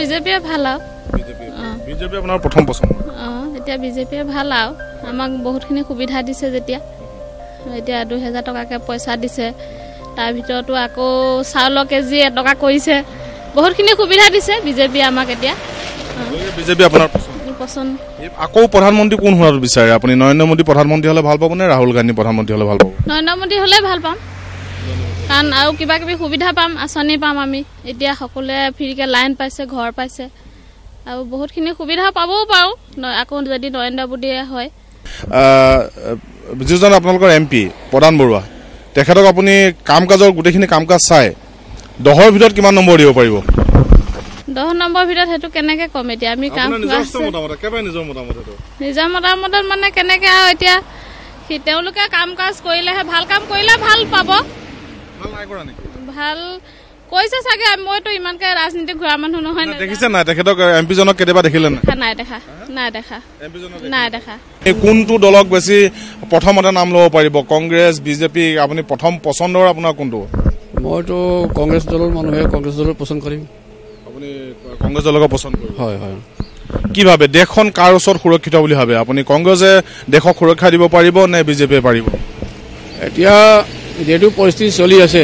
বিজেপিয়ে ভাল আৰু বিজেপি আপোনাৰ প্ৰথম পচন্দ অঁ এতিয়া বিজেপিয়ে ভাল আৰু আমাক বহুতখিনি সুবিধা দিছে যেতিয়া এতিয়া দুহেজাৰ টকাকৈ পইচা দিছে তাৰ ভিতৰতো আকৌ চাউলৰ কেজি এটকা কৰিছে বহুতখিনি সুবিধা দিছে বিজেপিয়ে আমাক এতিয়া বিজেপি আকৌ প্ৰধানমন্ত্ৰী কোন হোৱাটো বিচাৰে আপুনি নৰেন্দ্ৰ মোদী প্ৰধানমন্ত্ৰী হ'লে ভাল পাব নে ৰাহুল গান্ধী প্ৰধানমন্ত্ৰী হ'লে ভাল পাব নৰেন্দ্ৰ মোদী হ'লে ভাল পাম কাৰণ আৰু কিবা কিবি সুবিধা পাম আঁচনি পাম আমি এতিয়া সকলোৱে ফ্ৰীকে লাইন পাইছে ঘৰ পাইছে আৰু বহুতখিনি সুবিধা পাবও পাৰোঁ আকৌ যদি নৰেন্দ্ৰ মোদীয়ে হয় যিজন আপোনালোকৰ এম পি প্ৰদান বৰুৱা তেখেতক আপুনি কাম কাজৰ গোটেইখিনি কাম কাজ চাই দহৰ ভিতৰত কিমান নম্বৰ দিব পাৰিব দহ নম্বৰৰ ভিতৰত সেইটো কেনেকে কম এতিয়া আমি কাম নিজৰ মতামত মানে কেনেকে আৰু এতিয়া তেওঁলোকে কাম কাজ কৰিলেহে ভাল কাম কৰিলে ভাল পাব ভাল কৈছে চাগে মইতো ইমানকে ৰাজনীতি ঘূৰা মানুহ নহয় দেখিছে নাই তেখেতক এম পি জনক কেতিয়াবা দেখিলে নাই নাই দেখা নাই দেখা নাই দেখা কোনটো দলক বেছি প্ৰথমতে নাম ল'ব পাৰিব কংগ্ৰেছ বিজেপি আপুনি প্ৰথম পচন্দৰ আপোনাৰ কোনটো মইতো কংগ্ৰেছ দলৰ মানুহে কংগ্ৰেছ দলক পচন্দ কৰিম আপুনি কংগ্ৰেছ দলকে পচন্দ কৰিম হয় হয় কি ভাবে দেশখন কাৰ ওচৰত সুৰক্ষিত বুলি ভাবে আপুনি কংগ্ৰেছে দেশক সুৰক্ষা দিব পাৰিব নে বিজেপিয়ে পাৰিব এতিয়া যিহেতু পৰিস্থিতি চলি আছে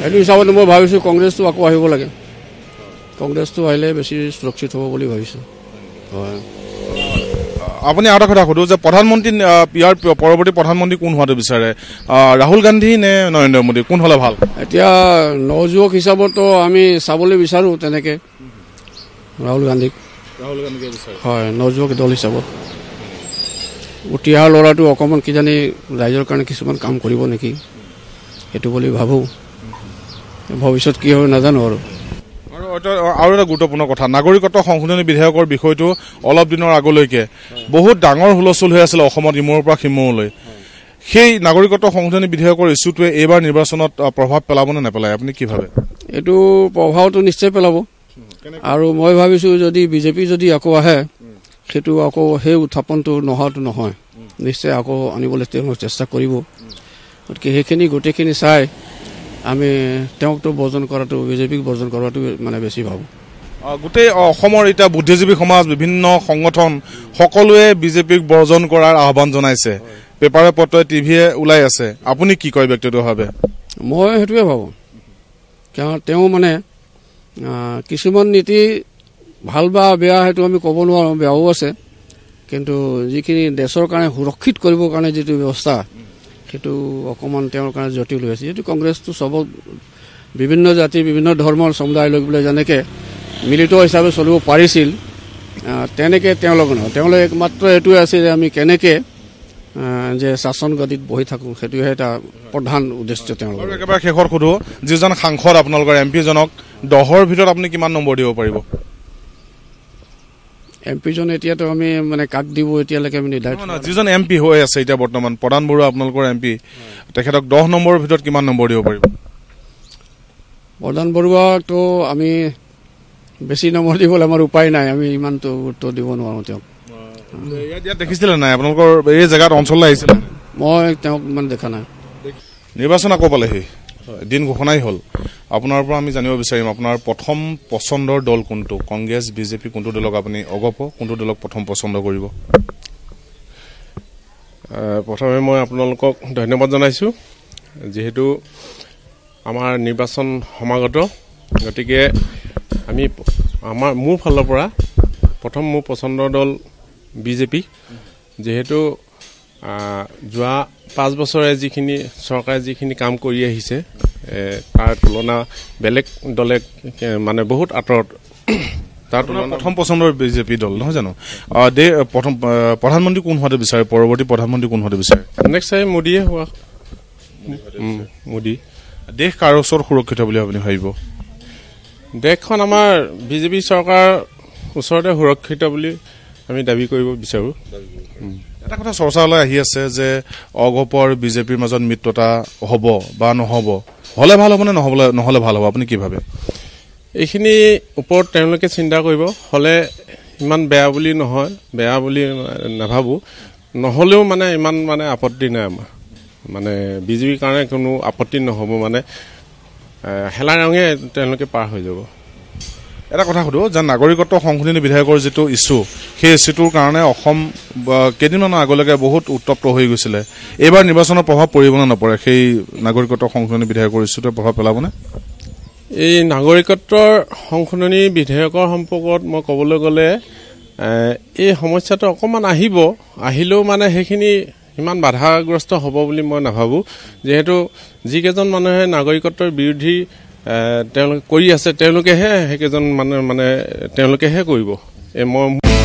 সেইটো হিচাপত মই ভাবিছোঁ কংগ্ৰেছটো আকৌ আহিব লাগে কংগ্ৰেছটো আহিলে বেছি সুৰক্ষিত হ'ব বুলি ভাবিছোঁ আপুনি আৰু এটা কথা সোধোঁ যে প্ৰধানমন্ত্ৰী ইয়াৰ পৰৱৰ্তী প্ৰধানমন্ত্ৰী কোন হোৱাটো বিচাৰে ৰাহুল গান্ধী নে নৰেন্দ্ৰ মোদী কোন হ'লে ভাল এতিয়া নৱযুৱক হিচাপতো আমি চাবলৈ বিচাৰোঁ তেনেকৈ ৰাহুল গান্ধীক হয় নৱযুৱক দল হিচাপত উঠি অহা ল'ৰাটো অকণমান কিজানি ৰাইজৰ কাৰণে কিছুমান কাম কৰিব নেকি সেইটো বুলি ভাবোঁ ভৱিষ্যত কি হয় নাজানো আৰু আৰু এটা গুৰুত্বপূৰ্ণ কথা নাগৰিকত্ব সংশোধনী বিধেয়কৰ বিষয়টো অলপ দিনৰ আগলৈকে বহুত ডাঙৰ হুলস্থুল হৈ আছিলে অসমত ইমূৰৰ পৰা সিমূৰলৈ সেই নাগৰিকত্ব সংশোধনী বিধেয়কৰ ইছ্যুটোৱে এইবাৰ নিৰ্বাচনত প্ৰভাৱ পেলাব নে নেপেলাই আপুনি কি ভাবে এইটো প্ৰভাৱটো নিশ্চয় পেলাব আৰু মই ভাবিছোঁ যদি বিজেপি যদি আকৌ আহে সেইটো আকৌ সেই উত্থাপনটো নোহোৱাটো নহয় নিশ্চয় আকৌ আনিবলৈ তেওঁলোকে চেষ্টা কৰিব গতিকে সেইখিনি গোটেইখিনি চাই আমি তেওঁকতো বৰ্জন কৰাটো বিজেপিক বৰ্জন কৰাটো মানে বেছি ভাবোঁ গোটেই অসমৰ এতিয়া বুদ্ধিজীৱী সমাজ বিভিন্ন সংগঠন সকলোৱে বিজেপিক বৰ্জন কৰাৰ আহ্বান জনাইছে পেপাৰে পত্ৰই টিভিয়ে ওলাই আছে আপুনি কি কয় ব্যক্তিগতভাৱে মই সেইটোৱে ভাবোঁ কাৰণ তেওঁ মানে কিছুমান নীতি ভাল বা বেয়া সেইটো আমি ক'ব নোৱাৰোঁ বেয়াও আছে কিন্তু যিখিনি দেশৰ কাৰণে সুৰক্ষিত কৰিবৰ কাৰণে যিটো ব্যৱস্থা সেইটো অকণমান তেওঁৰ কাৰণে জটিল হৈ আছে যিহেতু কংগ্ৰেছটো চব বিভিন্ন জাতি বিভিন্ন ধৰ্মৰ সমুদায় লৈ পেলাই যেনেকৈ মিলিত হিচাপে চলিব পাৰিছিল তেনেকৈ তেওঁলোক নহয় তেওঁলোকে একমাত্ৰ এইটোৱে আছে যে আমি কেনেকৈ যে শাসন গাদীত বহি থাকোঁ সেইটোহে এটা প্ৰধান উদ্দেশ্য তেওঁলোকৰ একেবাৰে শেষত সোধোঁ যিজন সাংসদ আপোনালোকৰ এম পিজনক দহৰ ভিতৰত আপুনি কিমান নম্বৰ দিব পাৰিব এমপিজন এতিয়াতো আমি মানে কাক দিব এতিয়ালৈকে আমি নিৰ্ধাৰিত যিজন এমপি হৈ আছে এতিয়া বৰ্তমান প্ৰধান বৰুৱা আপোনালোকৰ এমপি তেখেতক দহ নম্বৰৰ ভিতৰত কিমান নম্বৰ দিব পাৰিব প্ৰধান বৰুৱাকতো আমি বেছি নম্বৰ দিবলৈ আমাৰ উপায় নাই আমি ইমানটো গুৰুত্ব দিব নোৱাৰোঁ তেওঁক দেখিছিলে নাই আপোনালোকৰ এই জেগাত অঞ্চললৈ আহিছিলে মই তেওঁক ইমান দেখা নাই নিৰ্বাচন আকৌ পালেহি দিন ঘোষণাই হ'ল আপোনাৰ পৰা আমি জানিব বিচাৰিম আপোনাৰ প্ৰথম পচন্দৰ দল কোনটো কংগ্ৰেছ বিজেপি কোনটো দলক আপুনি অগপ কোনটো দলক প্ৰথম পচন্দ কৰিব প্ৰথমে মই আপোনালোকক ধন্যবাদ জনাইছোঁ যিহেতু আমাৰ নিৰ্বাচন সমাগত গতিকে আমি আমাৰ মোৰ ফালৰ পৰা প্ৰথম মোৰ পচন্দৰ দল বিজেপি যিহেতু যোৱা পাঁচ বছৰে যিখিনি চৰকাৰে যিখিনি কাম কৰি আহিছে তাৰ তুলনা বেলেগ দলে মানে বহুত আঁতৰত তাৰ তুলনা প্ৰথম পচন্দৰ বিজেপি দল নহয় জানো দে প্ৰথম প্ৰধানমন্ত্ৰী কোন হোৱাটো বিচাৰে পৰৱৰ্তী প্ৰধানমন্ত্ৰী কোন হোৱাটো বিচাৰে নেক্সট চাই মোদীয়ে হোৱা মোদী দেশ কাৰ ওচৰত সুৰক্ষিত বুলি আপুনি ভাবিব দেশখন আমাৰ বিজেপি চৰকাৰ ওচৰতে সুৰক্ষিত বুলি আমি দাবী কৰিব বিচাৰোঁ এটা কথা চৰ্চালৈ আহি আছে যে অগপ আৰু বিজেপিৰ মাজত মিত্ৰতা হ'ব বা নহ'ব হ'লে ভাল হ'ব নে নহ'ব নহ'লে ভাল হ'ব আপুনি কি ভাবে এইখিনি ওপৰত তেওঁলোকে চিন্তা কৰিব হ'লে ইমান বেয়া বুলি নহয় বেয়া বুলি নাভাবোঁ নহ'লেও মানে ইমান মানে আপত্তি নাই আমাৰ মানে বিজেপিৰ কাৰণে কোনো আপত্তি নহ'ব মানে হেলা ৰঙে তেওঁলোকে পাৰ হৈ যাব এটা কথা সোধো যে নাগৰিকত্ব সংশোধনী বিধেয়কৰ যিটো ইছ্যু সেই ইছ্যুটোৰ কাৰণে অসম কেইদিনমানৰ আগলৈকে বহুত উত্তপ্ত হৈ গৈছিলে এইবাৰ নিৰ্বাচনৰ প্ৰভাৱ পৰিবনে নপৰে সেই নাগৰিকত্ব সংশোধনী বিধেয়কৰ ইছ্যুটোৱে প্ৰভাৱ পেলাবনে এই নাগৰিকত্বৰ সংশোধনী বিধেয়কৰ সম্পৰ্কত মই ক'বলৈ গ'লে এই সমস্যাটো অকণমান আহিব আহিলেও মানে সেইখিনি ইমান বাধাগ্ৰস্ত হ'ব বুলি মই নাভাবোঁ যিহেতু যিকেইজন মানুহে নাগৰিকত্বৰ বিৰোধী তেওঁলোকে কৰি আছে তেওঁলোকেহে সেইকেইজন মানে মানে তেওঁলোকেহে কৰিব এই মই